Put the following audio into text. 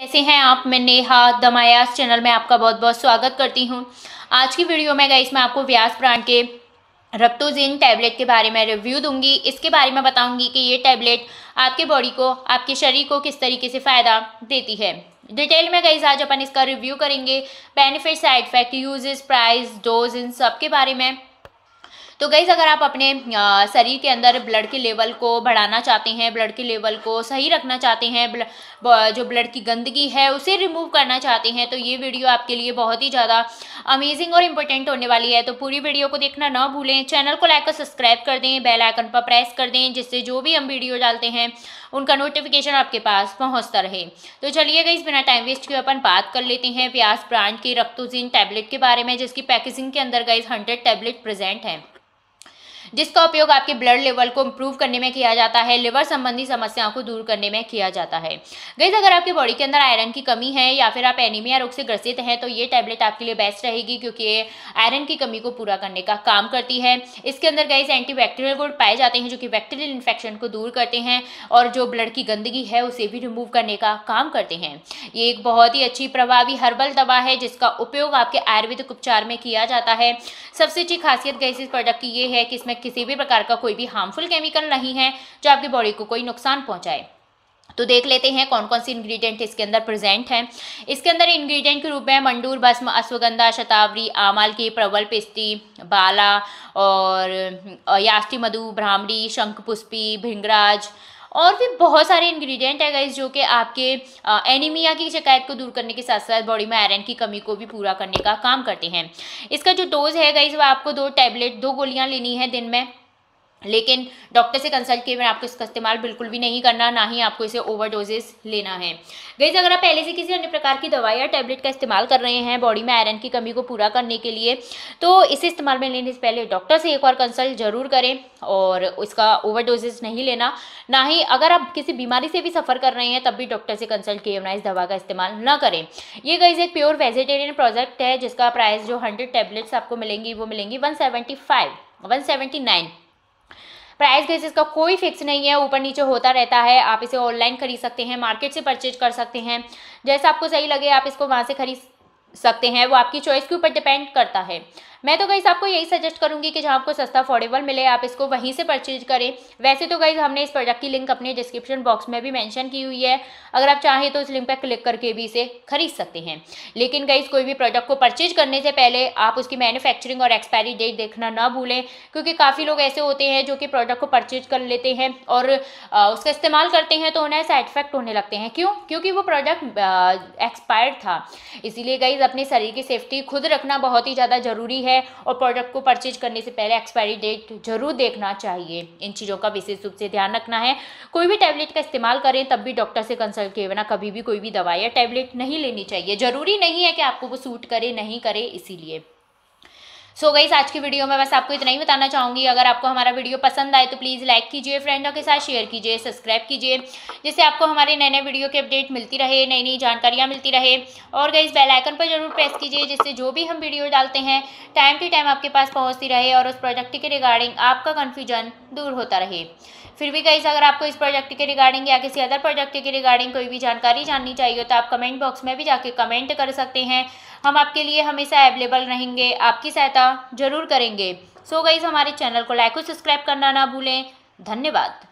कैसे हैं आप मैं नेहा दमायास चैनल में आपका बहुत बहुत स्वागत करती हूं आज की वीडियो में गई मैं आपको व्यास ब्रांड के रक्तोजिन टैबलेट के बारे में रिव्यू दूंगी इसके बारे में बताऊंगी कि ये टैबलेट आपके बॉडी को आपके शरीर को किस तरीके से फ़ायदा देती है डिटेल में गई आज अपन इसका रिव्यू करेंगे benefit side effect uses price dose इन सब के बारे में तो गईज़ अगर आप अपने शरीर के अंदर ब्लड के लेवल को बढ़ाना चाहते हैं ब्लड के लेवल को सही रखना चाहते हैं जो ब्लड की गंदगी है उसे रिमूव करना चाहते हैं तो ये वीडियो आपके लिए बहुत ही ज़्यादा अमेजिंग और इम्पोर्टेंट होने वाली है तो पूरी वीडियो को देखना ना भूलें चैनल को लाइक और सब्सक्राइब कर दें बेल आइकन पर प्रेस कर दें जिससे जो भी हम वीडियो डालते हैं उनका नोटिफिकेशन आपके पास पहुंचता रहे तो चलिए गई बिना टाइम वेस्ट के अपन बात कर लेते हैं व्यास ब्रांड के रक्तोजिन टैबलेट के बारे में जिसकी पैकेजिंग के अंदर गई हंड्रेड टैबलेट प्रेजेंट हैं जिसका उपयोग आपके ब्लड लेवल को इंप्रूव करने में किया जाता है लिवर संबंधी समस्याओं को दूर करने में किया जाता है गैस अगर आपकी बॉडी के अंदर आयरन की कमी है या फिर आप एनीमिया रोग से ग्रसित हैं तो ये टैबलेट आपके लिए बेस्ट रहेगी क्योंकि ये आयरन की कमी को पूरा करने का काम करती है इसके अंदर एंटी एंटीबैक्टीरियल गुड पाए जाते हैं जो कि बैक्टीरियल इन्फेक्शन को दूर करते हैं और जो ब्लड की गंदगी है उसे भी रिमूव करने का काम करते हैं ये एक बहुत ही अच्छी प्रभावी हर्बल दवा है जिसका उपयोग आपके आयुर्वेदिक उपचार में किया जाता है सबसे अच्छी खासियत गैस इस प्रोडक्ट की ये है कि इसमें किसी भी प्रकार का कोई भी हार्मफुल केमिकल नहीं है जो आपकी बॉडी को कोई नुकसान पहुंचाए तो देख लेते हैं कौन कौन से इंग्रेडिएंट इसके अंदर प्रेजेंट हैं इसके अंदर इंग्रेडिएंट के रूप में मंडूर भस्म अश्वगंधा शतावरी आमाल की प्रबल पिस्ती बाला और याष्टी मधु भ्रामरी शंख पुष्पी भिंगराज और भी बहुत सारे इंग्रेडिएंट है गाइज जो कि आपके एनीमिया की शिकायत को दूर करने के साथ साथ बॉडी में आयरन की कमी को भी पूरा करने का काम करते हैं इसका जो डोज है गाइज वह आपको दो टैबलेट दो गोलियाँ लेनी है दिन में लेकिन डॉक्टर से कंसल्ट किए मैं आपको इसका इस्तेमाल बिल्कुल भी नहीं करना ना ही आपको इसे ओवर डोजेस लेना है गैस अगर आप पहले से किसी अन्य प्रकार की दवाई या टैबलेट का इस्तेमाल कर रहे हैं बॉडी में आयरन की कमी को पूरा करने के लिए तो इसे इस्तेमाल में लेने से पहले डॉक्टर से एक बार कंसल्ट जरूर करें और इसका ओवर डोजेस नहीं लेना ना ही अगर आप किसी बीमारी से भी सफ़र कर रहे हैं तब भी डॉक्टर से कंसल्ट किए ना इस दवा का इस्तेमाल ना करें ये गई एक प्योर वेजिटेरियन प्रोडक्ट है जिसका प्राइस जो हंड्रेड टैबलेट्स आपको मिलेंगी वो मिलेंगी one seventy five one nine price gas इसका कोई फिक्स नहीं है ऊपर नीचे होता रहता है आप इसे ऑनलाइन खरीद सकते हैं मार्केट से परचेज कर सकते हैं जैसा आपको सही लगे आप इसको वहाँ से खरीद सकते हैं वो आपकी चॉइस के ऊपर डिपेंड करता है मैं तो गाइज आपको यही सजेस्ट करूँगी कि जहाँ आपको सस्ता अफोर्डेबल मिले आप इसको वहीं से परचेज करें वैसे तो गाइज हमने इस प्रोडक्ट की लिंक अपने डिस्क्रिप्शन बॉक्स में भी मैंशन की हुई है अगर आप चाहें तो इस लिंक पर क्लिक करके भी इसे खरीद सकते हैं लेकिन गाइज कोई भी प्रोडक्ट को परचेज करने से पहले आप उसकी मैन्युफैक्चरिंग और एक्सपायरी डेट देखना ना भूलें क्योंकि काफ़ी लोग ऐसे होते हैं जो कि प्रोडक्ट को परचेज कर लेते हैं और उसका इस्तेमाल करते हैं तो उन्हें साइड इफेक्ट होने लगते हैं क्यों क्योंकि वो प्रोडक्ट एक्सपायर्ड था इसीलिए गाइज अपने शरीर की सेफ्टी खुद रखना बहुत ही ज़्यादा ज़रूरी है है और प्रोडक्ट को परचेज करने से पहले एक्सपायरी डेट जरूर देखना चाहिए इन चीज़ों का विशेष रूप से ध्यान रखना है कोई भी टैबलेट का इस्तेमाल करें तब भी डॉक्टर से कंसल्ट किए बिना कभी भी कोई भी दवाई या टैबलेट नहीं लेनी चाहिए ज़रूरी नहीं है कि आपको वो सूट करे नहीं करे इसीलिए सो गई आज की वीडियो में बस आपको इतना ही बताना चाहूँगी अगर आपको हमारा वीडियो पसंद आए तो प्लीज़ लाइक कीजिए फ्रेंडों के साथ शेयर कीजिए सब्सक्राइब कीजिए जिससे आपको हमारे नए नए वीडियो के अपडेट मिलती रहे नई नई जानकारियाँ मिलती रहे और गई बेल आइकन पर जरूर प्रेस कीजिए जिससे जो भी हम वीडियो डालते हैं टाइम टू टाइम आपके पास पहुँचती रहे और उस प्रोजेक्ट के रिगार्डिंग आपका कन्फ्यूजन दूर होता रहे फिर भी गाइज अगर आपको इस प्रोजेक्ट के रिगार्डिंग या किसी अदर प्रोजेक्ट के रिगार्डिंग कोई भी जानकारी जाननी चाहिए तो आप कमेंट बॉक्स में भी जाके कमेंट कर सकते हैं हम आपके लिए हमेशा अवेलेबल रहेंगे आपकी सहायता जरूर करेंगे सो so गाइज हमारे चैनल को लाइक और सब्सक्राइब करना ना भूलें धन्यवाद